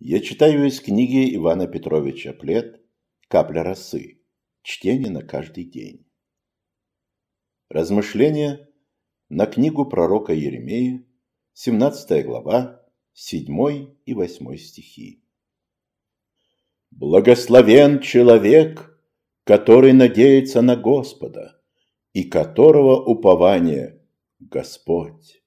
Я читаю из книги Ивана Петровича Плет Капля росы. Чтение на каждый день». Размышления на книгу пророка Еремея, 17 глава, 7 и 8 стихи. «Благословен человек, который надеется на Господа, и которого упование – Господь».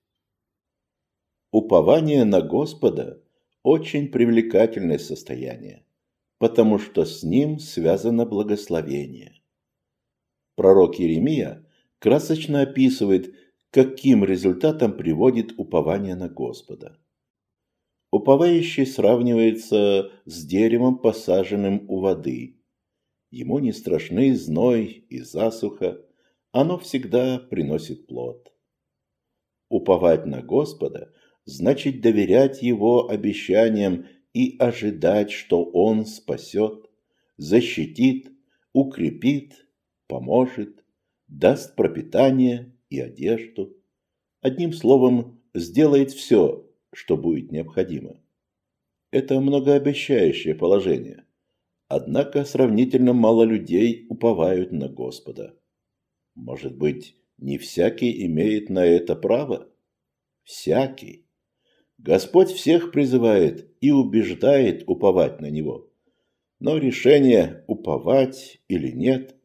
Упование на Господа – очень привлекательное состояние, потому что с ним связано благословение. Пророк Иеремия красочно описывает, каким результатом приводит упование на Господа. Уповающий сравнивается с деревом, посаженным у воды. Ему не страшны зной и засуха, оно всегда приносит плод. Уповать на Господа значит доверять его обещаниям и ожидать, что он спасет, защитит, укрепит, поможет, даст пропитание и одежду. Одним словом, сделает все, что будет необходимо. Это многообещающее положение. Однако сравнительно мало людей уповают на Господа. Может быть, не всякий имеет на это право? Всякий Господь всех призывает и убеждает уповать на Него. Но решение, уповать или нет,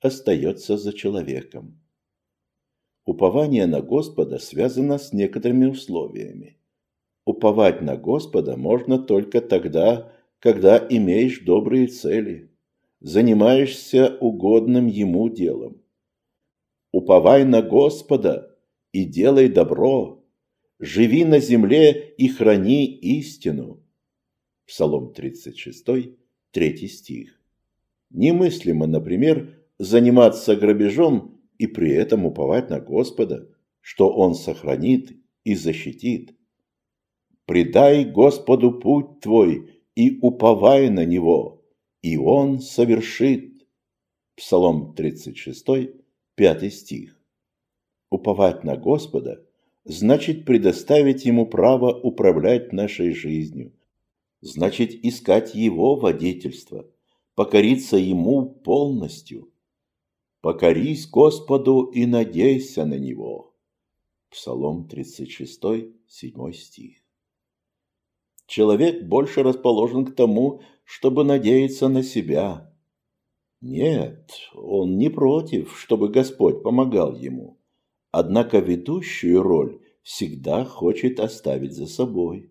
остается за человеком. Упование на Господа связано с некоторыми условиями. Уповать на Господа можно только тогда, когда имеешь добрые цели, занимаешься угодным Ему делом. Уповай на Господа и делай добро, живи на земле и храни истину. Псалом 36, 3 стих. Немыслимо, например, заниматься грабежом и при этом уповать на Господа, что Он сохранит и защитит. «Предай Господу путь твой и уповай на Него, и Он совершит». Псалом 36, 5 стих. Уповать на Господа – значит предоставить ему право управлять нашей жизнью, значит искать его водительство, покориться ему полностью. «Покорись Господу и надейся на Него». Псалом 36, 7 стих. Человек больше расположен к тому, чтобы надеяться на себя. Нет, он не против, чтобы Господь помогал ему однако ведущую роль всегда хочет оставить за собой.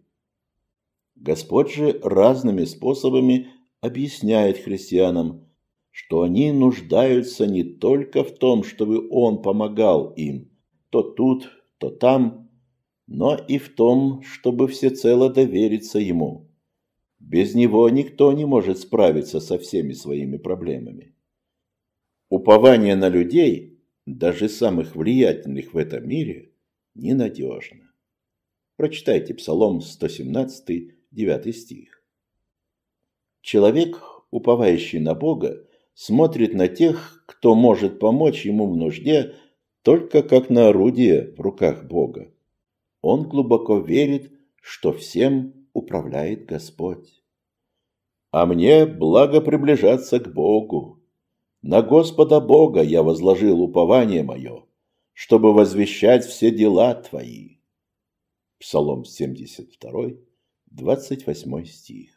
Господь же разными способами объясняет христианам, что они нуждаются не только в том, чтобы Он помогал им, то тут, то там, но и в том, чтобы всецело довериться Ему. Без Него никто не может справиться со всеми своими проблемами. Упование на людей – даже самых влиятельных в этом мире, ненадежно. Прочитайте Псалом 117, 9 стих. Человек, уповающий на Бога, смотрит на тех, кто может помочь ему в нужде, только как на орудие в руках Бога. Он глубоко верит, что всем управляет Господь. А мне благо приближаться к Богу, на Господа Бога я возложил упование мое, чтобы возвещать все дела твои. Псалом 72, 28 стих.